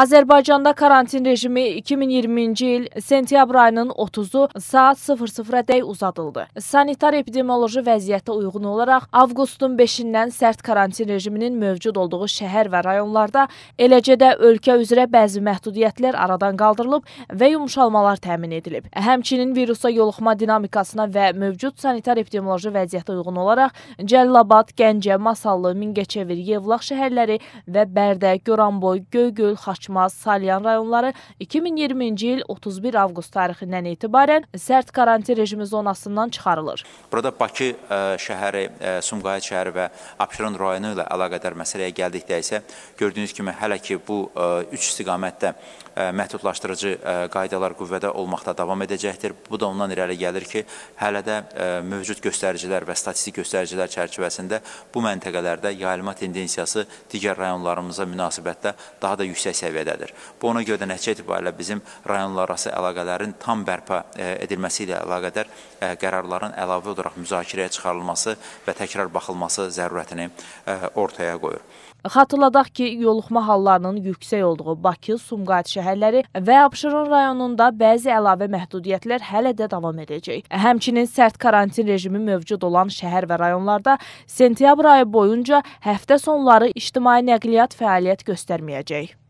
Azərbaycanda karantin rejimi 2020-ci il sentyabr ayının 30-u saat 00-ə dək uzadıldı. Sanitar epidemioloji vəziyyətə uyğun olaraq avqustun 5-dən sərt karantin rejiminin mövcud olduğu şəhər və rayonlarda, eləcə də ölkə üzrə bəzi məhdudiyyətlər aradan qaldırılıb və yumşalmalar təmin edilib. Həmçinin virusa yoluxma dinamikasına və mövcud sanitar epidemioloji vəziyyətə uyğun olaraq Cəlilabad, Gəncə, Masallı, Mingəçevir, Yevlax şəhərləri və Bərdə, Goranboy, Göygöl, Xaç Daşmaz, Salyan rayonları 2020-ci il 31 avqust tarixindən etibarən sərt karantin rejimi zonasından çıxarılır. Burada Bakı e, şəhəri, e, Sumqayıt şəhəri və Abşeron rayonu ilə əlaqədar məsələyə gəldikdə isə gördüyünüz kimi hələ ki bu e, üç istiqamətdə məhdudlaşdırıcı qaydalar qüvvədə olmaqda davam edəcəkdir. Bu da ondan irəli gəlir ki, hələ də mövcud göstəricilər və statistik göstəricilər çərçivəsində bu məntəqələrdə yayılma tendensiyası digər rayonlarımıza münasibətdə daha da yüksək səviyyədə səviyyədədir. Bu ona görə də nəticə itibarilə bizim rayonlararası əlaqələrin tam bərpa e, edilməsi ilə əlaqədar e, qərarların əlavə olaraq müzakirəyə çıxarılması və təkrar baxılması zərurətini e, ortaya qoyur. Xatırladaq ki, yoluxma hallarının yüksək olduğu Bakı, Sumqayıt şəhərləri və Abşeron rayonunda bəzi əlavə məhdudiyyətlər hələ də davam edəcək. Həmçinin sərt karantin rejimi mövcud olan şəhər və rayonlarda sentyabr ayı boyunca həftə sonları ictimai nəqliyyat fəaliyyət göstərməyəcək.